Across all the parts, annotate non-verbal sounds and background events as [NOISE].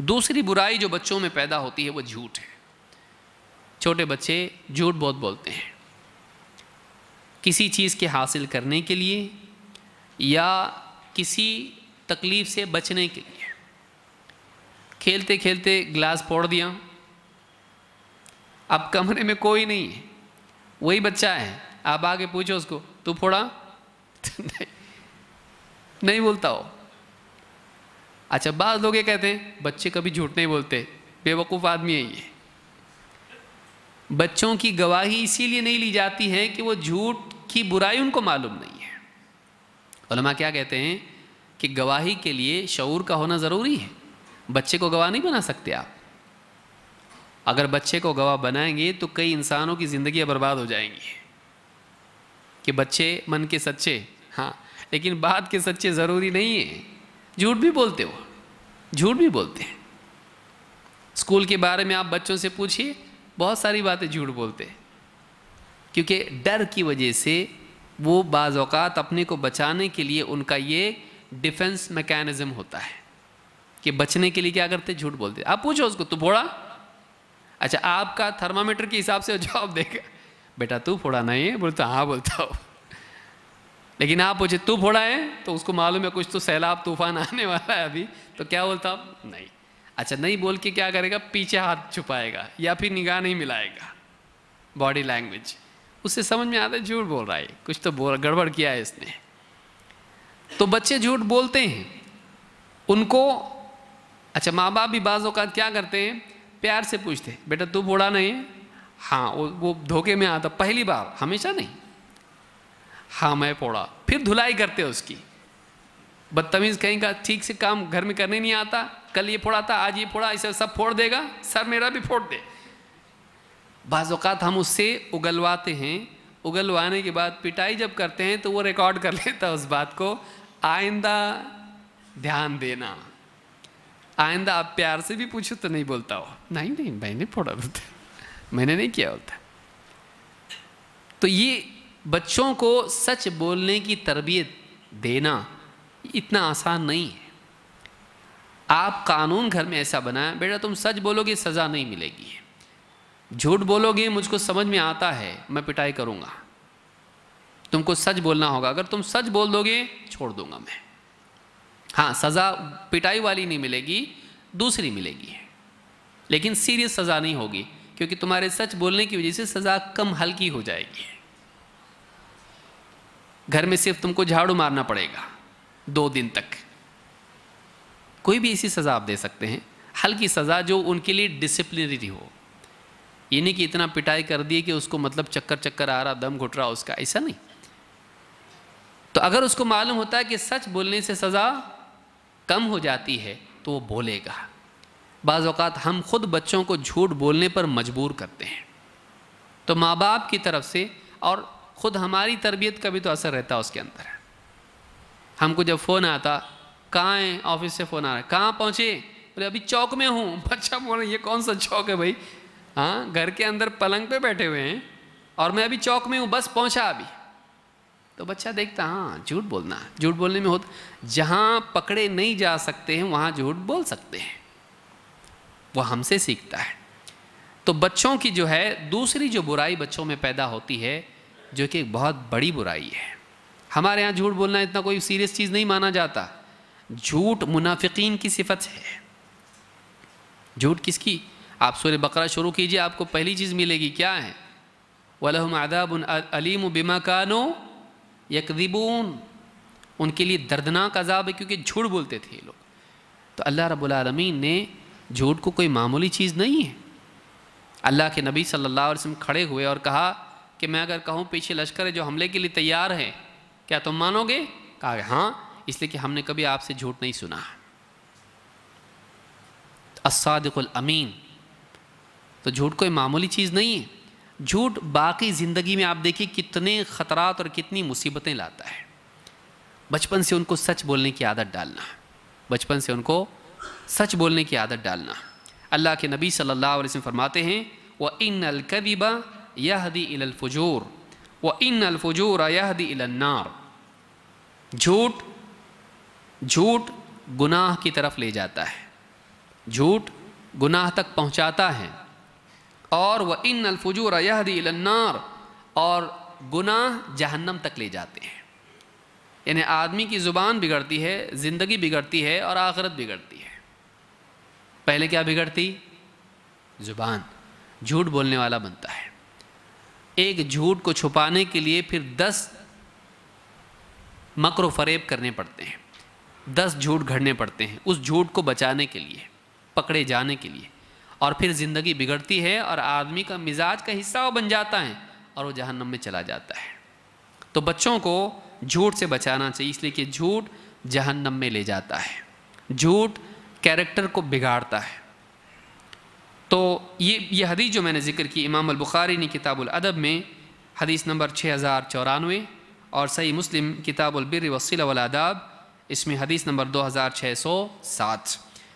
दूसरी बुराई जो बच्चों में पैदा होती है वो झूठ है छोटे बच्चे झूठ बहुत बोलते हैं किसी चीज़ के हासिल करने के लिए या किसी तकलीफ़ से बचने के लिए खेलते खेलते ग्लास फोड़ दिया अब कमरे में कोई नहीं है वही बच्चा है आप आगे पूछो उसको तू फोड़ा [LAUGHS] नहीं नहीं बोलता हो अच्छा बाद लोग ये कहते हैं बच्चे कभी झूठ नहीं बोलते बेवकूफ़ आदमी है ये बच्चों की गवाही इसीलिए नहीं ली जाती है कि वो झूठ की बुराई उनको मालूम नहीं है उलमा क्या कहते हैं कि गवाही के लिए शूर का होना ज़रूरी है बच्चे को गवाह नहीं बना सकते आप अगर बच्चे को गवाह बनाएंगे तो कई इंसानों की ज़िंदगी बर्बाद हो जाएंगी कि बच्चे मन के सच्चे हाँ लेकिन बात के सच्चे ज़रूरी नहीं है झूठ भी बोलते हो झूठ भी बोलते हैं स्कूल के बारे में आप बच्चों से पूछिए बहुत सारी बातें झूठ बोलते हैं क्योंकि डर की वजह से वो बाज़ात अपने को बचाने के लिए उनका ये डिफेंस मैकेनिज़्म होता है कि बचने के लिए क्या करते झूठ बोलते आप पूछो उसको तू फोड़ा अच्छा आपका थर्मामीटर के हिसाब से जवाब देगा बेटा तू फोड़ा नहीं है बोलता हाँ बोलता हूँ लेकिन आप मुझे तू फोड़ा है तो उसको मालूम है कुछ तो सैलाब तूफान [LAUGHS] आने वाला है अभी तो क्या बोलता आप नहीं अच्छा नहीं बोल के क्या करेगा पीछे हाथ छुपाएगा या फिर निगाह नहीं मिलाएगा बॉडी लैंग्वेज उससे समझ में आता है झूठ बोल रहा है कुछ तो बोल गड़बड़ किया है इसने तो बच्चे झूठ बोलते हैं उनको अच्छा माँ बाप भी बाज़ क्या करते हैं प्यार से पूछते बेटा तू बोड़ा नहीं हाँ वो वो धोखे में आता पहली बार हमेशा नहीं हाँ मैं पोड़ा फिर धुलाई करते हैं उसकी बदतमीज़ का ठीक से काम घर में करने नहीं आता कल ये फोड़ा था आज ये फोड़ा इसे सब फोड़ देगा सर मेरा भी फोड़ दे बाज़ात हम उससे उगलवाते हैं उगलवाने के बाद पिटाई जब करते हैं तो वो रिकॉर्ड कर लेता उस बात को आइंदा ध्यान देना आइंदा आप प्यार से भी पूछो तो नहीं बोलता हो नहीं नहीं मैंने फोड़ा बोलता तो मैंने नहीं किया होता तो ये बच्चों को सच बोलने की तरबियत देना इतना आसान नहीं है आप कानून घर में ऐसा बनाए बेटा तुम सच बोलोगे सज़ा नहीं मिलेगी झूठ बोलोगे मुझको समझ में आता है मैं पिटाई करूँगा तुमको सच बोलना होगा अगर तुम सच बोल दोगे छोड़ दूंगा मैं हाँ सज़ा पिटाई वाली नहीं मिलेगी दूसरी मिलेगी लेकिन सीरियस सज़ा नहीं होगी क्योंकि तुम्हारे सच बोलने की वजह से सज़ा कम हल्की हो जाएगी घर में सिर्फ तुमको झाड़ू मारना पड़ेगा दो दिन तक कोई भी ऐसी सज़ा आप दे सकते हैं हल्की सज़ा जो उनके लिए डिसिप्लिनरी हो ये नहीं कि इतना पिटाई कर दिए कि उसको मतलब चक्कर चक्कर आ रहा दम घुट रहा उसका ऐसा नहीं तो अगर उसको मालूम होता है कि सच बोलने से सज़ा कम हो जाती है तो वो बोलेगा बाज़ात हम खुद बच्चों को झूठ बोलने पर मजबूर करते हैं तो माँ बाप की तरफ से और खुद हमारी तरबियत का भी तो असर रहता है उसके अंदर हमको जब फ़ोन आता कहाँ है ऑफिस से फ़ोन आ रहा है कहाँ पहुँचे बोले अभी चौक में हूँ [LAUGHS] बच्चा बोल ये कौन सा चौक है भाई हाँ घर के अंदर पलंग पे बैठे हुए हैं और मैं अभी चौक में हूँ बस पहुँचा अभी तो बच्चा देखता हाँ झूठ बोलना झूठ बोलने में होता जहाँ पकड़े नहीं जा सकते हैं वहाँ झूठ बोल सकते हैं वह हमसे सीखता है तो बच्चों की जो है दूसरी जो बुराई बच्चों में पैदा होती है जो कि एक बहुत बड़ी बुराई है हमारे यहाँ झूठ बोलना इतना कोई सीरियस चीज़ नहीं माना जाता झूठ मुनाफिकीन की सिफत है झूठ किसकी आप सुर बकरा शुरू कीजिए आपको पहली चीज़ मिलेगी क्या है वलहम आदाब अलीम बिमा कानो यकदिबून उनके लिए दर्दनाक अजाब है क्योंकि झूठ बोलते थे ये लोग तो अल्लाह रबालमीन ने झूठ को कोई मामूली चीज़ नहीं है अल्लाह के नबी सल्लल्लाहु अलैहि वसल्लम खड़े हुए और कहा कि मैं अगर कहूँ पीछे लश्कर है जो हमले के लिए तैयार है क्या तुम मानोगे कहा हाँ इसलिए कि हमने कभी आपसे झूठ नहीं सुना असादकुल अमीन तो झूठ कोई मामूली चीज़ नहीं है झूठ बाकी ज़िंदगी में आप देखिए कितने ख़तरात और कितनी मुसीबतें लाता है बचपन से उनको सच बोलने की आदत डालना बचपन से उनको सच बोलने की आदत डालना अल्लाह के नबी सल्लल्लाहु अलैहि वसल्लम फरमाते हैं वह इन अलकबीबा यहदी इलफजूर व इन अलफजूर यहदी इलन्नार झूठ झूठ गुनाह की तरफ ले जाता है झूठ गुनाह तक पहुंचाता है और वह इन अलफजूर यहदी इलन्नार और गुनाह जहन्नम तक ले जाते हैं यानी आदमी की ज़ुबान बिगड़ती है ज़िंदगी बिगड़ती है और आखरत बिगड़ती है पहले क्या बिगड़ती ज़ुबान झूठ बोलने वाला बनता है एक झूठ को छुपाने के लिए फिर दस मकर फरेब करने पड़ते हैं दस झूठ घड़ने पड़ते हैं उस झूठ को बचाने के लिए पकड़े जाने के लिए और फिर ज़िंदगी बिगड़ती है और आदमी का मिजाज का हिस्सा वो बन जाता है और वो जहन्नम में चला जाता है तो बच्चों को झूठ से बचाना चाहिए इसलिए कि झूठ जहन्नम में ले जाता है झूठ कैरेक्टर को बिगाड़ता है तो ये ये हदीस जो मैंने ज़िक्र की इमाम बुखारी ने अदब में हदीस नंबर छः हज़ार चौरानवे और सही मुस्लिम किताबुलबिर वसीलादाब इसमें हदीस नंबर दो हज़ार छः सौ सात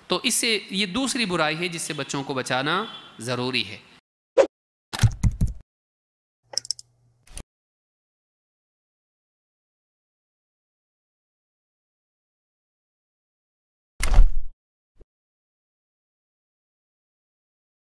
तो इससे ये दूसरी बुराई है जिससे बच्चों को बचाना ज़रूरी है